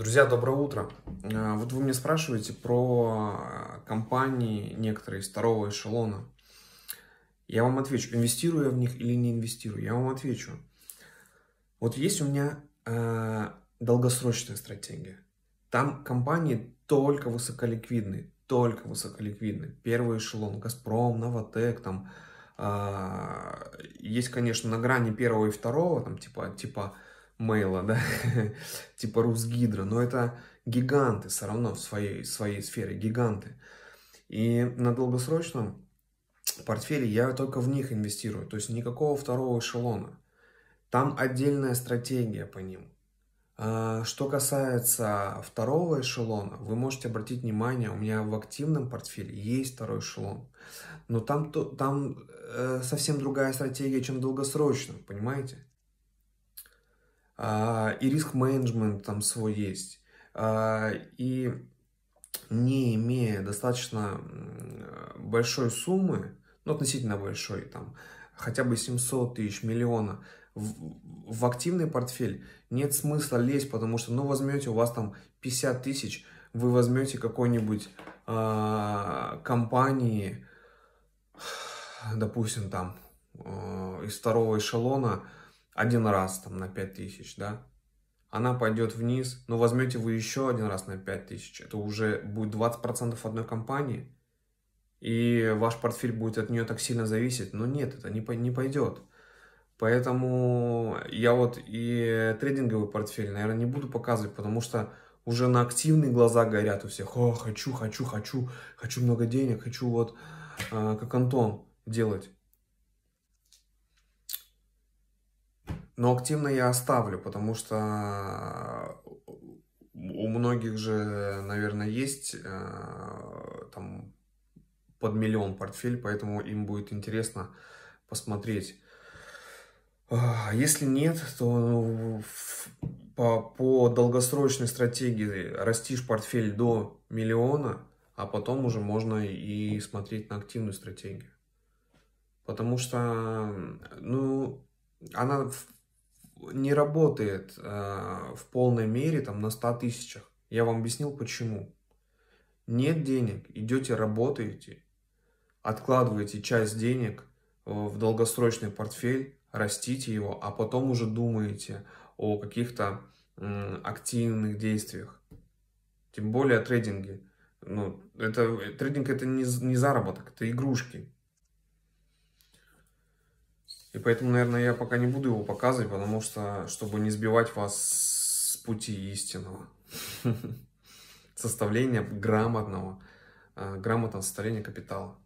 Друзья, доброе утро. Э, вот вы мне спрашиваете про э, компании некоторые из второго эшелона. Я вам отвечу, инвестирую я в них или не инвестирую. Я вам отвечу. Вот есть у меня э, долгосрочная стратегия. Там компании только высоколиквидные, только высоколиквидные. Первый эшелон, Газпром, Новотек, там э, есть, конечно, на грани первого и второго, там типа типа мейла, да, типа Русгидро, но это гиганты все равно в своей, своей сфере, гиганты. И на долгосрочном портфеле я только в них инвестирую, то есть никакого второго эшелона. Там отдельная стратегия по ним. А, что касается второго эшелона, вы можете обратить внимание, у меня в активном портфеле есть второй эшелон, но там, там э, совсем другая стратегия, чем в понимаете? А, и риск-менеджмент там свой есть, а, и не имея достаточно большой суммы, ну, относительно большой, там, хотя бы 700 тысяч, миллиона, в, в активный портфель нет смысла лезть, потому что, ну, возьмете у вас там 50 тысяч, вы возьмете какой-нибудь э, компании, допустим, там, э, из второго эшелона, один раз там на 5000, да, она пойдет вниз, но возьмете вы еще один раз на 5000, это уже будет 20% одной компании, и ваш портфель будет от нее так сильно зависеть, но нет, это не, не пойдет. Поэтому я вот и трейдинговый портфель, наверное, не буду показывать, потому что уже на активные глаза горят у всех. О, хочу, хочу, хочу, хочу много денег, хочу вот э, как Антон делать. Но активно я оставлю, потому что э, у многих же, наверное, есть э, там под миллион портфель, поэтому им будет интересно посмотреть. А, если нет, то ну, по, по долгосрочной стратегии растишь портфель до миллиона, а потом уже можно и смотреть на активную стратегию. Потому что, ну, она не работает э, в полной мере там, на 100 тысячах. Я вам объяснил, почему. Нет денег, идете работаете, откладываете часть денег э, в долгосрочный портфель, растите его, а потом уже думаете о каких-то э, активных действиях. Тем более о трейдинге. Ну, это, э, трейдинг это не, не заработок, это игрушки. И поэтому, наверное, я пока не буду его показывать, потому что, чтобы не сбивать вас с пути истинного. Составления грамотного, э, грамотного составления капитала.